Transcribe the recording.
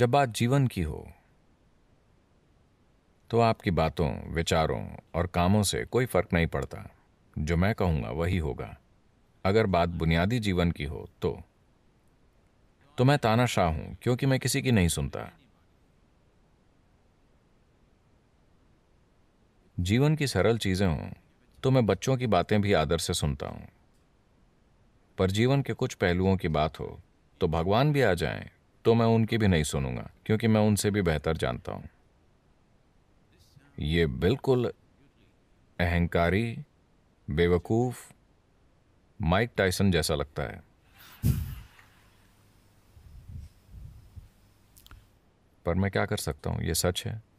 जब बात जीवन की हो तो आपकी बातों विचारों और कामों से कोई फर्क नहीं पड़ता जो मैं कहूंगा वही होगा अगर बात बुनियादी जीवन की हो तो तो मैं तानाशाह हूं क्योंकि मैं किसी की नहीं सुनता जीवन की सरल चीजें हों तो मैं बच्चों की बातें भी आदर से सुनता हूं पर जीवन के कुछ पहलुओं की बात हो तो भगवान भी आ जाएं तो मैं उनकी भी नहीं सुनूंगा क्योंकि मैं उनसे भी बेहतर जानता हूं ये बिल्कुल अहंकारी बेवकूफ़ माइक टाइसन जैसा लगता है पर मैं क्या कर सकता हूं यह सच है